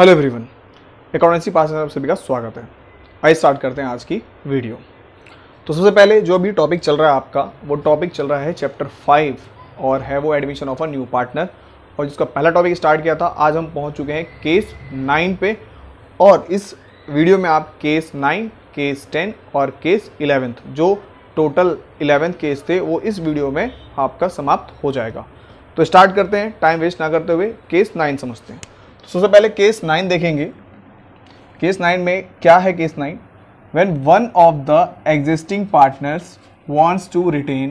hello everyone accountancy पास में आप सभी का स्वागत है आइए स्टार्ट करते हैं आज की वीडियो तो सबसे पहले जो अभी टॉपिक चल रहा है आपका वो टॉपिक चल रहा है चैप्टर फाइव और है वो admission of a new partner और जिसका पहला टॉपिक स्टार्ट किया था आज हम पहुंच चुके हैं केस नाइन पे और इस वीडियो में आप केस नाइन केस टेन और केस इलेवेंथ जो टोटल इलेवेंथ केस थे वो इस वीडियो में आपका समाप्त हो जाएगा तो स्टार्ट करते हैं टाइम वेस्ट ना करते हुए केस नाइन समझते हैं सबसे पहले केस नाइन देखेंगे केस नाइन में क्या है case nine when one of the existing partners wants to retain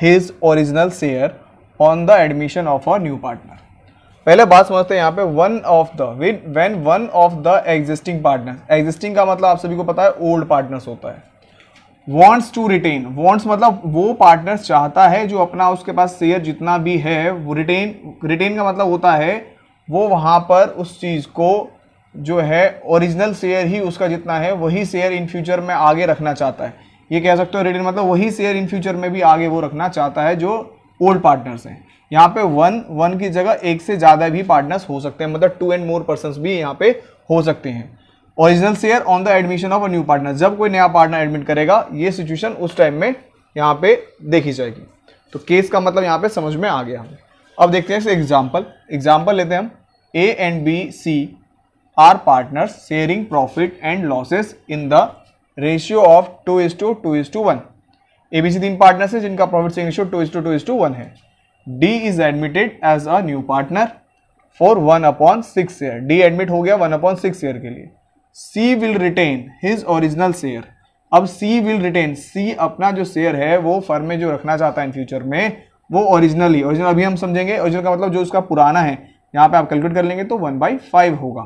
his original share on the admission of a new partner पहले बात समझते हैं यहाँ पे one of the when one of the existing partner existing का मतलब आप सभी को पता है ओल्ड पार्टनर्स होता है वॉन्ट्स टू रिटेन वॉन्ट्स मतलब वो पार्टनर्स चाहता है जो अपना उसके पास शेयर जितना भी है वो रिटेन रिटेन का मतलब होता है वो वहाँ पर उस चीज़ को जो है ओरिजिनल शेयर ही उसका जितना है वही शेयर इन फ्यूचर में आगे रखना चाहता है ये कह सकते हो रिटेल मतलब वही शेयर इन फ्यूचर में भी आगे वो रखना चाहता है जो ओल्ड पार्टनर्स हैं यहाँ पे वन वन की जगह एक से ज़्यादा भी पार्टनर्स हो सकते हैं मतलब टू एंड मोर पर्सन भी यहाँ पे हो सकते हैं original share on the admission of a new partner जब कोई नया पार्टनर एडमिट करेगा ये सिचुएशन उस टाइम में यहाँ पे देखी जाएगी तो केस का मतलब यहाँ पे समझ में आ गया हमें अब देखते हैं एग्जाम्पल एग्जाम्पल लेते हैं हम A and B C are partners sharing profit and losses in the ratio of two is to two is to one A B C तीन पार्टनर्स है जिनका profit sharing ratio two is to two is to one है D is admitted as a new partner for one upon six share D admit हो गया one upon six share के लिए C will retain his original share अब C will retain सी अपना जो share है वो फर्म में जो रखना चाहता है इन फ्यूचर में वो ओरिजिनल ही ओरिजिनल अभी हम समझेंगे ओरिजिनल का मतलब जो उसका पुराना है यहाँ पे आप कैलकुलेट कर लेंगे तो वन बाई फाइव होगा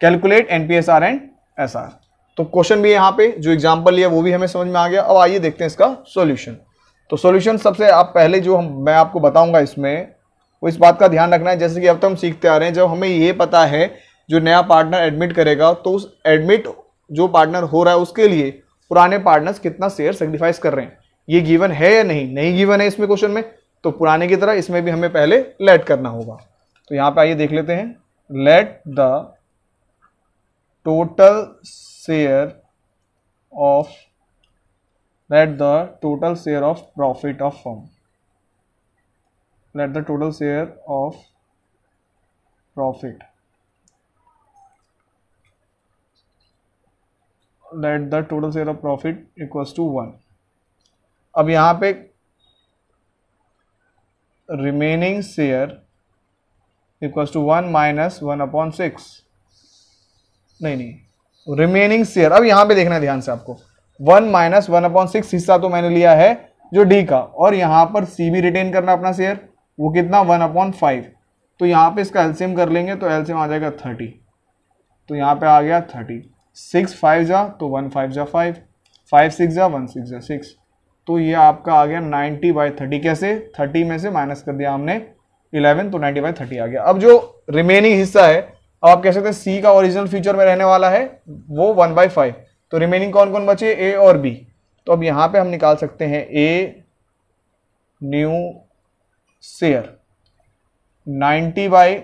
calculate N P S R and S R तो क्वेश्चन भी यहाँ पे जो एग्जाम्पल लिया वो भी हमें समझ में आ गया अब आइए देखते हैं इसका सोल्यूशन तो सोल्यूशन सबसे आप पहले जो हम मैं आपको बताऊँगा इसमें वो इस बात का ध्यान रखना है जैसे कि अब तो हम सीखते आ रहे हैं जब हमें ये पता है जो नया पार्टनर एडमिट करेगा तो उस एडमिट जो पार्टनर हो रहा है उसके लिए पुराने पार्टनर्स कितना शेयर सेक्रीफाइस कर रहे हैं ये गिवन है या नहीं नहीं गिवन है इसमें क्वेश्चन में तो पुराने की तरह इसमें भी हमें पहले लेट करना होगा तो यहां पे आइए देख लेते हैं let the total share of let the total share of profit of firm let the total share of profit let the total share of profit equals to one अब यहां पे remaining share equal to one minus one upon six नहीं नहीं remaining share अब यहां पे देखना है ध्यान से आपको one minus one upon six हिस्सा तो मैंने लिया है जो डी का और यहां पर सी भी रिटेन करना अपना शेयर वो कितना वन अपॉन फाइव तो यहां पे इसका एल्सियम कर लेंगे तो एल्सियम आ जाएगा थर्टी तो यहां पे आ गया थर्टी सिक्स फाइव जा तो वन फाइव जा फाइव फाइव सिक्स जा वन सिक्स जा सिक्स तो ये आपका आ गया 90 बाई थर्टी कैसे 30 में से माइनस कर दिया हमने 11 तो 90 बाई थर्टी आ गया अब जो रिमेनिंग हिस्सा है अब आप कह सकते हैं सी का ओरिजिनल फ्यूचर में रहने वाला है वो वन बाई फाइव तो रिमेनिंग कौन कौन बचे ए और बी तो अब यहाँ पे हम निकाल सकते हैं A new share 90 by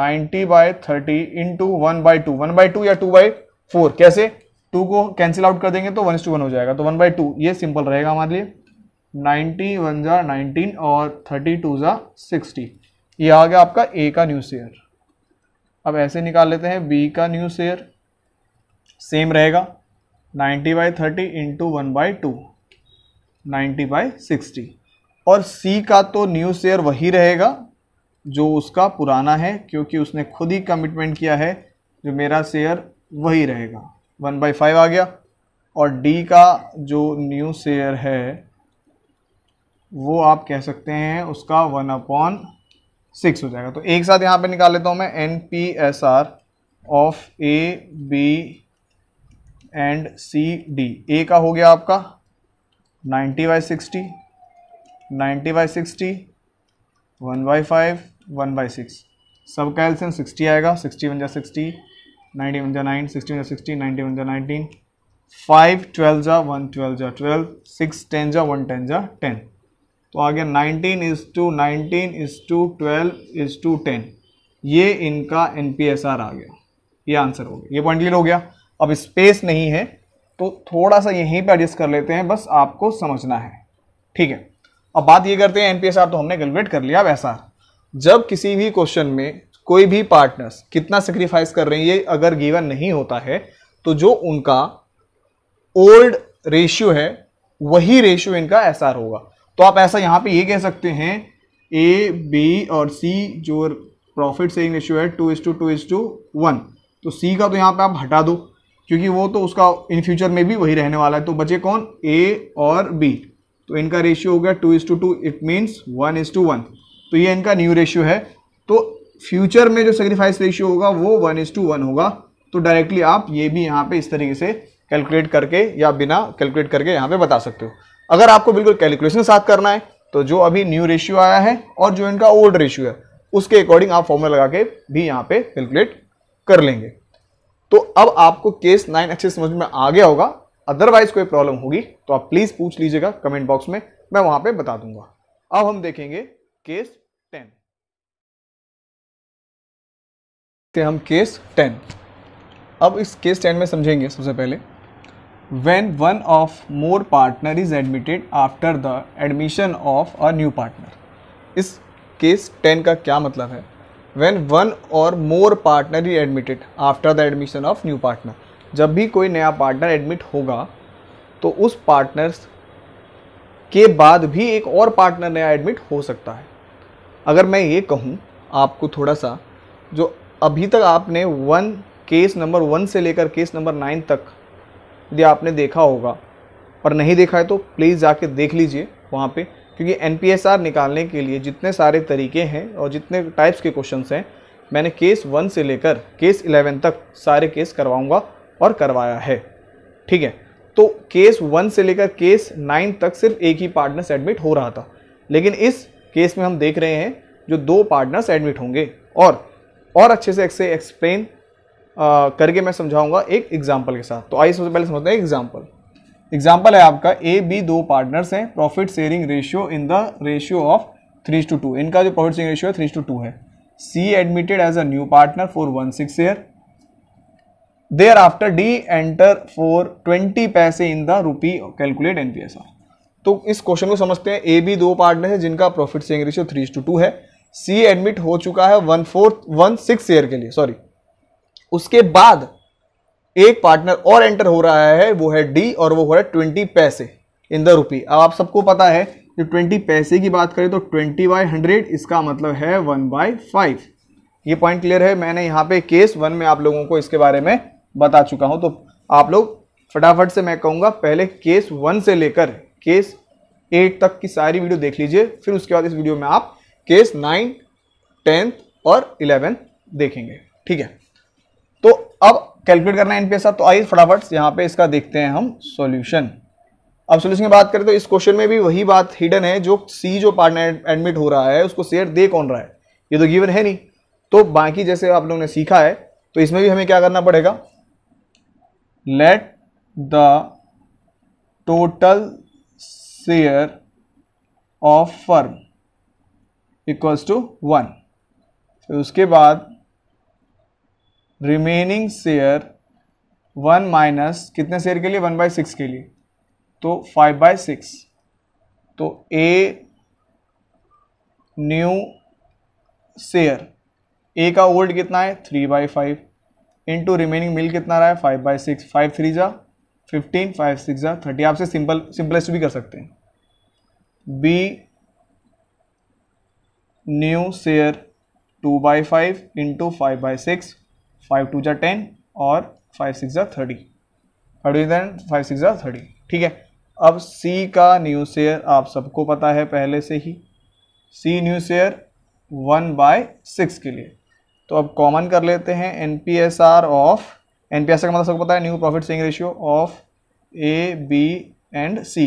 90 by thirty into one by two one by two या टू बाई फोर कैसे टू को कैंसिल आउट कर देंगे तो वन टू वन हो जाएगा तो वन बाई टू ये सिंपल रहेगा हमारे लिए नाइन्टी वन ज़ा नाइनटीन और थर्टी टू ज़ा सिक्सटी ये आ गया आपका ए का न्यू शेयर अब ऐसे निकाल लेते हैं बी का न्यू शेयर सेम रहेगा ninety by thirty into one by two ninety by sixty और सी का तो न्यू शेयर वही रहेगा जो उसका पुराना है क्योंकि उसने खुद ही कमिटमेंट किया है जो मेरा शेयर वही रहेगा वन बाई फाइव आ गया और डी का जो न्यू शेयर है वो आप कह सकते हैं उसका वन अपॉन सिक्स हो जाएगा तो एक साथ यहाँ पे निकाल लेता हूँ मैं N P S R of A B and C D A का हो गया आपका ninety by sixty ninety by sixty one by five one by six सब का एल्सियम सिक्सटी आएगा सिक्सटी वन जा सिक्सटी नाइनटीन वन जा नाइन सिक्सटीन जा सिक्सटीन नाइनटीन वन जा नाइनटीन फाइव ट्वेल्व जा वन ट्वेल्व जा ट्वेल्व सिक्स टेन जा वन टेन जा टेन तो आ गया nineteen is to nineteen is to twelve is to ten ये इनका एन पी एस आर आ गया ये आंसर हो गया ये पॉइंट क्लियर हो गया अब स्पेस नहीं है तो थोड़ा सा यहीं पे एडजस्ट कर लेते हैं बस आपको समझना है ठीक है अब बात ये करते हैं एन तो हमने कैलकुलेट कर लिया अब ऐसा जब किसी भी क्वेश्चन में कोई भी पार्टनर्स कितना सेक्रीफाइस कर रहे हैं ये अगर गिवन नहीं होता है तो जो उनका ओल्ड रेशियो है वही रेशियो इनका एस आर होगा तो आप ऐसा यहाँ पे ये कह सकते हैं ए बी और सी जो प्रॉफिट सेविंग रेशियो है two is to two is to one तो सी का तो यहाँ पे आप हटा दो क्योंकि वो तो उसका इन फ्यूचर में भी वही रहने वाला है तो बचे कौन ए और बी तो इनका रेशियो हो गया two is to two it means one is to one तो ये इनका न्यू रेशियो है तो फ्यूचर में जो सेक्रीफाइस रेशियो होगा वो वन इज टू वन होगा तो डायरेक्टली आप ये भी यहाँ पे इस तरीके से कैलकुलेट करके या बिना कैलकुलेट करके यहाँ पे बता सकते हो अगर आपको बिल्कुल कैलकुलेशन साथ करना है तो जो अभी न्यू रेशियो आया है और जो इनका ओल्ड रेशियो है उसके अकॉर्डिंग आप फॉर्मूला लगा के भी यहाँ पे कैलकुलेट कर लेंगे तो अब आपको केस नाइन अच्छे समझ में आ गया होगा अदरवाइज कोई प्रॉब्लम होगी तो आप प्लीज़ पूछ लीजिएगा कमेंट बॉक्स में मैं वहाँ पे बता दूंगा अब हम देखेंगे केस देखते हैं हम केस टेन अब इस केस टेन में समझेंगे सबसे पहले when one of more partner is admitted after the admission of a new partner इस केस टेन का क्या मतलब है वेन वन और more partner is admitted after the admission of new partner जब भी कोई नया पार्टनर एडमिट होगा तो उस पार्टनर के बाद भी एक और पार्टनर नया एडमिट हो सकता है अगर मैं ये कहूँ आपको थोड़ा सा जो अभी तक आपने वन केस नंबर वन से लेकर केस नंबर नाइन तक यदि आपने देखा होगा और नहीं देखा है तो प्लीज़ जाके देख लीजिए वहाँ पे क्योंकि एन निकालने के लिए जितने सारे तरीके हैं और जितने टाइप्स के क्वेश्चन हैं मैंने केस वन से लेकर केस इलेवन तक सारे केस करवाऊँगा और करवाया है ठीक है तो केस वन से लेकर केस नाइन तक सिर्फ एक ही पार्टनर्स एडमिट हो रहा था लेकिन इस केस में हम देख रहे हैं जो दो पार्टनर्स एडमिट होंगे और और अच्छे से से एक्सप्लेन करके मैं समझाऊंगा एक एग्जाम्पल के साथ तो आइए सबसे पहले समझते हैं एग्जाम्पल एग्जाम्पल है आपका ए बी दो पार्टनर्स हैं profit sharing ratio in the ratio of three two two इनका जो प्रॉफिट शेयरिंग रेशियो है थ्री टू टू है C admitted as a new partner for one six year there after D enter for twenty paise in the rupee calculate N तो इस question को समझते हैं ए B दो पार्टनर है जिनका profit sharing ratio three two two है सी एडमिट हो चुका है one fourth one six year के लिए सॉरी उसके बाद एक पार्टनर और एंटर हो रहा है वो है डी और वो हो रहा है twenty paise in the rupee अब आप सबको पता है जो ट्वेंटी पैसे की बात करें तो ट्वेंटी बाई हंड्रेड इसका मतलब है वन बाई फाइव ये पॉइंट क्लियर है मैंने यहाँ पे केस वन में आप लोगों को इसके बारे में बता चुका हूँ तो आप लोग फटाफट से मैं कहूँगा पहले केस वन से लेकर केस एट तक की सारी वीडियो देख लीजिए फिर उसके बाद इस वीडियो में आप केस नाइन टेंथ और इलेवेंथ देखेंगे ठीक है तो अब कैलकुलेट करना है एनपीएसआर तो आइए फटाफट यहाँ पे इसका देखते हैं हम सॉल्यूशन अब सोल्यूशन की बात करें तो इस क्वेश्चन में भी वही बात हिडन है जो सी जो पार्टनर एडमिट हो रहा है उसको शेयर दे कौन रहा है ये तो गिवन है नहीं तो बाकी जैसे आप लोगों ने सीखा है तो इसमें भी हमें क्या करना पड़ेगा let the total share of firm equals to one फिर उसके बाद रिमेनिंग शेयर वन माइनस कितने शेयर के लिए वन बाई सिक्स के लिए तो फाइव बाई सिक्स तो ए न्यू शेयर ए का ओल्ड कितना है three by five into remaining मिल कितना रहा है five by six five three जा फिफ्टीन फाइव सिक्स जा थर्टी आपसे सिंपल सिंपलेस्ट भी कर सकते हैं B new share two by five into five by six five two जा टेन और फाइव सिक्स जा thirty thirty then five six जा थर्टी ठीक है अब सी का न्यू शेयर आप सबको पता है पहले से ही C new share one by six के लिए तो अब कॉमन कर लेते हैं N P S R of N P S R का मतलब सबको पता है new profit saying ratio of A B and C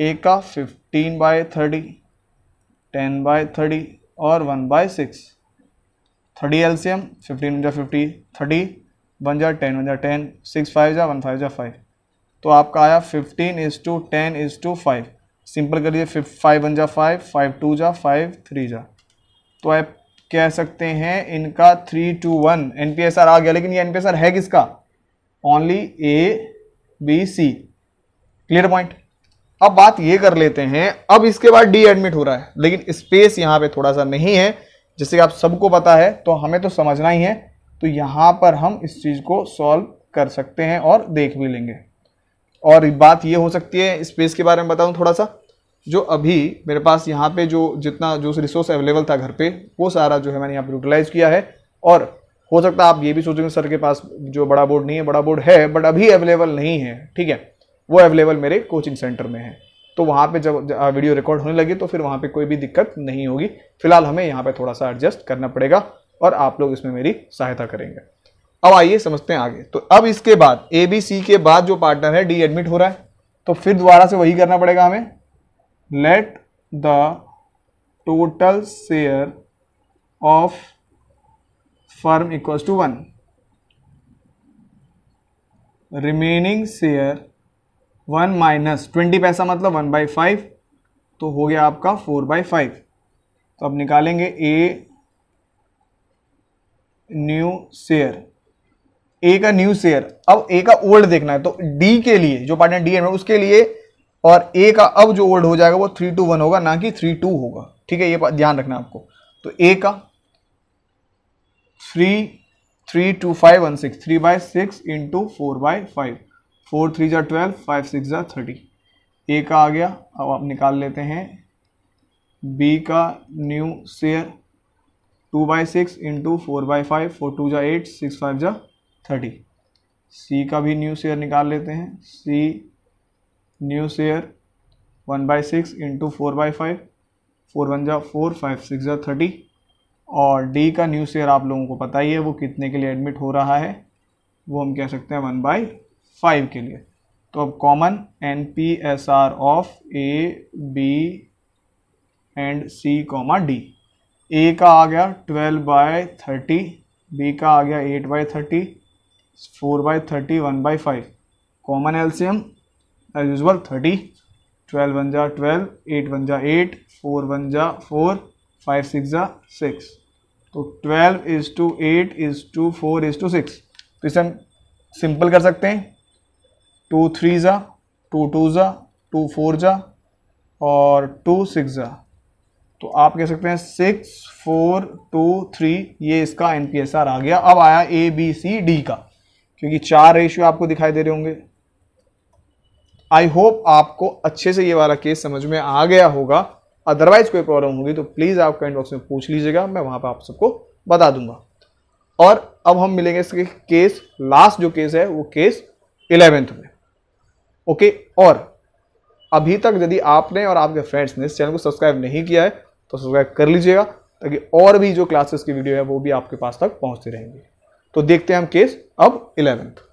A का fifteen by thirty ten by thirty और one by six thirty LCM fifteen जा fifty thirty one जा ten one जा टेन सिक्स फाइव जा वन फाइव जा five तो आपका आया fifteen is to ten is to five simple करिए फाइव वन जा फाइव फाइव टू जा फाइव थ्री जा तो आप कह सकते हैं इनका three two one N P S R आ गया लेकिन ये एन पी एस आर है किसका only A B C clear point अब बात ये कर लेते हैं अब इसके बाद डी एडमिट हो रहा है लेकिन स्पेस यहाँ पे थोड़ा सा नहीं है जैसे कि आप सबको पता है तो हमें तो समझना ही है तो यहाँ पर हम इस चीज़ को सॉल्व कर सकते हैं और देख भी लेंगे और बात ये हो सकती है स्पेस के बारे में बताऊँ थोड़ा सा जो अभी मेरे पास यहाँ पे जो जितना जो रिसोर्स अवेलेबल था घर पे वो सारा जो है मैंने यहाँ पर यूटिलाइज़ किया है और हो सकता है आप ये भी सोचेंगे सर के पास जो बड़ा बोर्ड नहीं है बड़ा बोर्ड है बट अभी अवेलेबल नहीं है ठीक है वो अवेलेबल मेरे कोचिंग सेंटर में है तो वहाँ पे जब वीडियो रिकॉर्ड होने लगी तो फिर वहाँ पे कोई भी दिक्कत नहीं होगी फिलहाल हमें यहाँ पे थोड़ा सा एडजस्ट करना पड़ेगा और आप लोग इसमें मेरी सहायता करेंगे अब आइए समझते हैं आगे तो अब इसके बाद ए बी सी के बाद जो पार्टनर है डी एडमिट हो रहा है तो फिर दोबारा से वही करना पड़ेगा हमें let the total share of firm equals to one remaining share one minus twenty paisa मतलब वन बाई फाइव तो हो गया आपका फोर बाई फाइव तो अब निकालेंगे ए न्यू शेयर ए का न्यू शेयर अब ए का ओल्ड देखना है तो डी के लिए जो पार्टनर डी है उसके लिए और ए का अब जो ओल्ड हो जाएगा वो थ्री टू वन होगा ना कि थ्री टू होगा ठीक है ये ध्यान रखना आपको तो ए का three three two five one six three by six into four by five four three ज़ा ट्वेल्व फाइव सिक्स ज़ा थर्टी ए का आ गया अब आप निकाल लेते हैं बी का new share two by six into four by five four two ज़ा एट सिक्स फाइव ज़ा थर्टी सी का भी न्यू शेयर निकाल लेते हैं C new share one by six into four by five four one ज़ा four five six ज़ा thirty और डी का न्यू शेयर आप लोगों को पता ही है वो कितने के लिए एडमिट हो रहा है वो हम कह सकते हैं वन बाई फाइव के लिए तो अब common N P S R of A B and C comma D A का आ गया ट्वेल्व बाय थर्टी बी का आ गया eight by thirty four by thirty one by five common LCM as usual thirty twelve one जा twelve eight one जा eight four one जा four five six जा सिक्स तो twelve is to eight is to four is to six तो इसे हम simple कर सकते हैं टू थ्री ज़ा टू टू ज़ा टू फोर ज़ा और टू सिक्स ज़ा तो आप कह सकते हैं सिक्स फोर टू थ्री ये इसका एन आ गया अब आया ए बी सी डी का क्योंकि चार रेशियो आपको दिखाई दे रहे होंगे आई होप आपको अच्छे से ये वाला केस समझ में आ गया होगा अदरवाइज कोई प्रॉब्लम होगी तो प्लीज़ आप कमेंट बॉक्स में पूछ लीजिएगा मैं वहाँ पर आप सबको बता दूंगा और अब हम मिलेंगे इसके केस लास्ट जो केस है वो केस इलेवेंथ में ओके और अभी तक यदि आपने और आपके फ्रेंड्स ने इस चैनल को सब्सक्राइब नहीं किया है तो सब्सक्राइब कर लीजिएगा ताकि और भी जो क्लासेस की वीडियो है वो भी आपके पास तक पहुंचती रहेंगी तो देखते हैं हम केस अब इलेवेंथ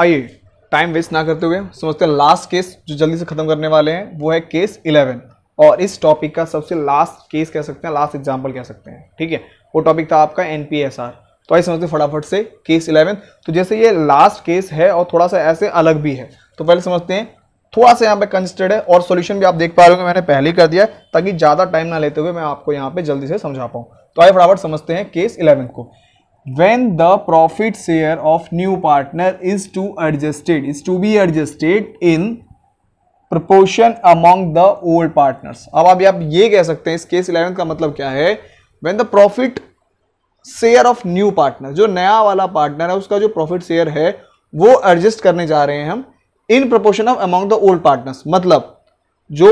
आइए टाइम वेस्ट ना करते हुए समझते हैं लास्ट केस जो जल्दी से खत्म करने वाले हैं वो है केस इलेवन और इस टॉपिक का सबसे लास्ट केस कह सकते हैं लास्ट एग्जाम्पल कह सकते हैं ठीक है वो टॉपिक था आपका एन तो आइए समझते फटाफट से केस इलेवन तो जैसे ये लास्ट केस है और थोड़ा सा ऐसे अलग भी है तो पहले समझते हैं थोड़ा सा यहाँ पे कंस्टेड है और सॉल्यूशन भी आप देख पा रहे हो मैंने पहले ही कर दिया ताकि ज़्यादा टाइम ना लेते हुए मैं आपको यहाँ पे जल्दी से समझा पाऊँ तो आइए फटाफट समझते हैं केस इलेवन को when the profit share of new partner is to adjusted is to be adjusted in proportion among the old partners अब अभी आप ये कह सकते हैं इस केस इलेवन का मतलब क्या है when the profit share of new partner जो नया वाला पार्टनर है उसका जो प्रॉफिट शेयर है वो एडजस्ट करने जा रहे हैं हम in proportion of among the old partners मतलब जो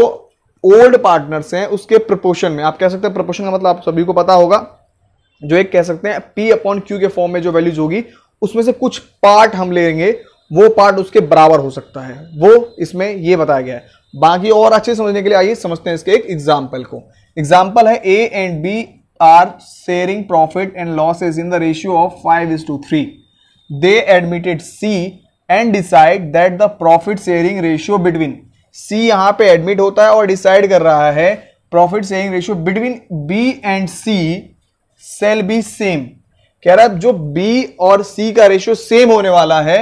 ओल्ड पार्टनर्स हैं उसके प्रपोर्शन में आप कह सकते हैं प्रपोर्शन का मतलब आप सभी को पता होगा जो एक कह सकते हैं पी अपॉन क्यू के फॉर्म में जो वैल्यूज होगी उसमें से कुछ पार्ट हम लेंगे वो पार्ट उसके बराबर हो सकता है वो इसमें ये बताया गया है बाकी और अच्छे समझने के लिए आइए समझते हैं इसके एक एग्जाम्पल को एग्जाम्पल है A and B are sharing profit and losses in the ratio of five is to three they admitted C and decide that the profit sharing ratio between C यहाँ पे एडमिट होता है और decide कर रहा है profit sharing ratio between B and C shall be same कह रहा है जो बी और सी का रेशियो सेम होने वाला है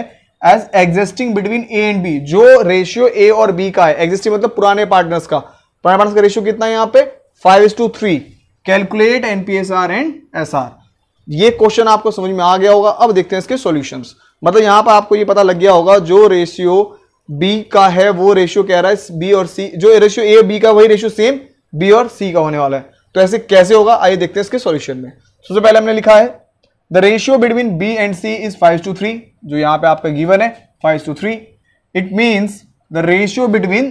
as existing between A and B जो रेशियो ए और बी का है एग्जिस्टिंग मतलब पुराने पार्टनर्स का पुराने पार्टनर्स का रेशियो कितना है यहाँ पे five is to three calculate NPSR and S R ये क्वेश्चन आपको समझ में आ गया होगा अब देखते हैं इसके सोल्यूशन मतलब यहां पर आपको ये पता लग गया होगा जो रेशियो बी का है वो रेशियो कह रहा है बी और सी जो रेशियो ए बी का वही रेशियो सेम बी और सी का होने वाला है तो ऐसे कैसे होगा आइए देखते हैं इसके सॉल्यूशन में सबसे पहले हमने लिखा है the ratio between B and C is five to three जो यहां पे आपका गिवन है five to three it means the ratio between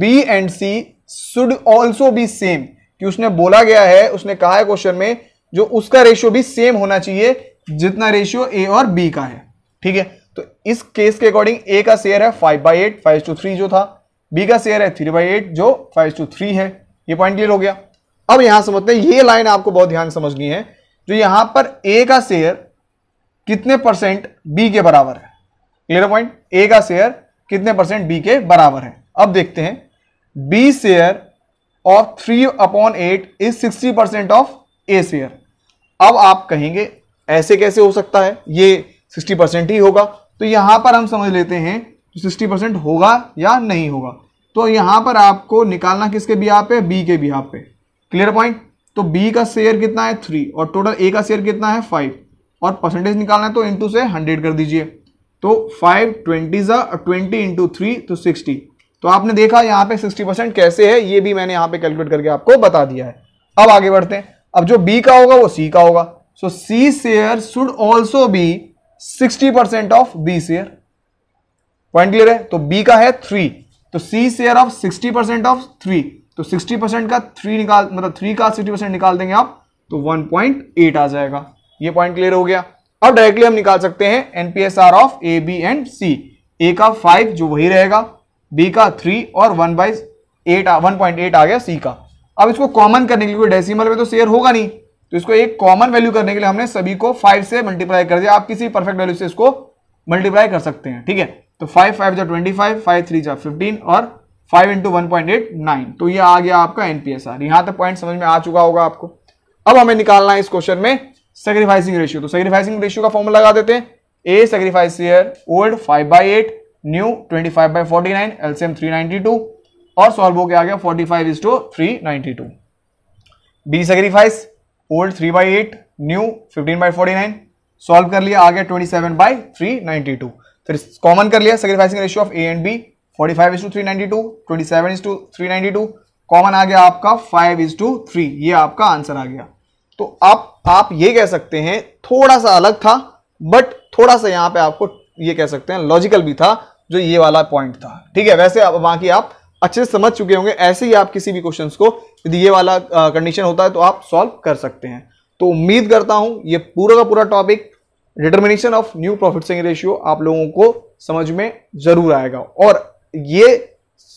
B and C should also be same कि उसने बोला गया है उसने कहा है क्वेश्चन में जो उसका रेशियो भी सेम होना चाहिए जितना रेशियो ए और बी का है ठीक है तो इस केस के अकॉर्डिंग ए का शेयर है five by eight five to three जो था बी का शेयर है थ्री बाई एट जो फाइव टू थ्री है ये पॉइंट क्लियर हो गया अब यहां समझते हैं ये लाइन आपको बहुत ध्यान समझनी है तो यहां पर ए का शेयर कितने परसेंट बी के बराबर है क्लियर पॉइंट ए का शेयर कितने परसेंट बी के बराबर है अब देखते हैं B share of three upon eight is sixty percent of A share अब आप कहेंगे ऐसे कैसे हो सकता है ये सिक्सटी परसेंट ही होगा तो यहां पर हम समझ लेते हैं सिक्सटी परसेंट होगा या नहीं होगा तो यहां पर आपको निकालना किसके बिहार पे बी के बिहार पे क्लियर पॉइंट तो बी का शेयर कितना है थ्री और टोटल ए का शेयर कितना है फाइव और परसेंटेज निकालना है तो इंटू से हंड्रेड कर दीजिए तो फाइव ट्वेंटी ज़ा ट्वेंटी इंटू थ्री तो सिक्सटी तो आपने देखा यहाँ पे सिक्सटी परसेंट कैसे है ये भी मैंने यहाँ पे कैलकुलेट करके आपको बता दिया है अब आगे बढ़ते हैं अब जो बी का होगा वो सी का होगा so C share should also be sixty percent of B share point clear है तो बी का है थ्री तो C share of sixty percent of three तो सिक्सटी परसेंट का थ्री निकाल मतलब थ्री का सिक्सटी परसेंट निकाल देंगे आप तो वन पॉइंट एट आ जाएगा ये पॉइंट क्लियर हो गया अब डायरेक्टली हम निकाल सकते हैं NPSR of A B and C A का फाइव जो वही रहेगा बी का थ्री और one by eight one point eight आ गया सी का अब इसको कॉमन करने के लिए डेसिमल में तो शेयर होगा नहीं तो इसको एक कॉमन वैल्यू करने के लिए हमने सभी को फाइव से मल्टीप्लाई कर दिया आप किसी परफेक्ट वैल्यू से इसको मल्टीप्लाई कर सकते हैं ठीक है तो फाइव फाइव जो ट्वेंटी फाइव फाइव थ्री जो फिफ्टीन और five into one point eight nine तो ये आ गया आपका एनपीएसआर यहां तक पॉइंट समझ में आ चुका होगा आपको अब हमें निकालना है इस क्वेश्चन में सेक्रीफाइसिंग रेशियो तो सेक्रीफाइसिंग रेशियो का फॉर्मूला लगा देते हैं A sacrifice old five by eight new twenty five by forty nine LCM three ninety two और सॉल्व हो गया आ गया forty five is to three ninety two B sacrifice old three by eight new fifteen by forty nine solve कर लिया आ गया twenty seven by three ninety two फिर कॉमन कर लिया sacrificing ratio of A and B forty five is to three ninety two twenty seven is to three ninety two common आ गया आपका फाइव इज टू थ्री ये आपका answer आ गया तो आप आप ये कह सकते हैं थोड़ा सा अलग था बट थोड़ा सा यहाँ पे आपको ये कह सकते हैं लॉजिकल भी था जो ये वाला पॉइंट था ठीक है वैसे अब बाकी आप अच्छे से समझ चुके होंगे ऐसे ही आप किसी भी क्वेश्चन को यदि ये वाला कंडीशन होता है तो आप सॉल्व कर सकते हैं तो उम्मीद करता हूं ये पूरा का पूरा topic determination of new profit sharing ratio आप लोगों को समझ में जरूर आएगा और ये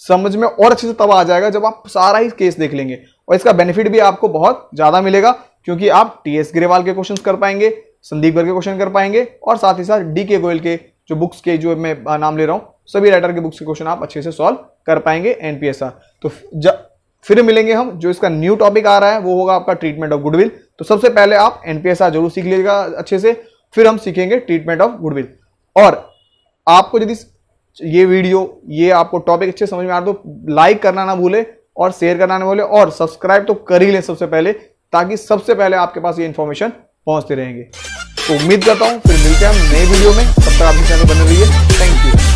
समझ में और अच्छे से तब आ जाएगा जब आप सारा ही केस देख लेंगे और इसका बेनिफिट भी आपको बहुत ज़्यादा मिलेगा क्योंकि आप टी एस ग्रेवाल के क्वेश्चन कर पाएंगे संदीप गर के क्वेश्चन कर पाएंगे और साथ ही साथ डी के गोयल के जो बुक्स के जो मैं नाम ले रहा हूँ सभी राइटर के बुक्स के क्वेश्चन आप अच्छे से सॉल्व कर पाएंगे एनपीएसआर तो फिर मिलेंगे हम जो इसका न्यू टॉपिक आ रहा है वो होगा आपका ट्रीटमेंट ऑफ गुडविल तो सबसे पहले आप एनपीएसआर जरूर सीख लीजिएगा अच्छे से फिर हम सीखेंगे ट्रीटमेंट ऑफ गुडविल और आपको यदि ये वीडियो ये आपको टॉपिक अच्छे समझ में आ रहा तो लाइक करना ना भूले और शेयर करना ना भूले और सब्सक्राइब तो कर ही लें सबसे पहले ताकि सबसे पहले आपके पास ये इन्फॉर्मेशन पहुंचते रहेंगे तो उम्मीद करता हूँ फिर मिलते हैं हम नए वीडियो में तब तक आपके चैनल बने रहिए थैंक यू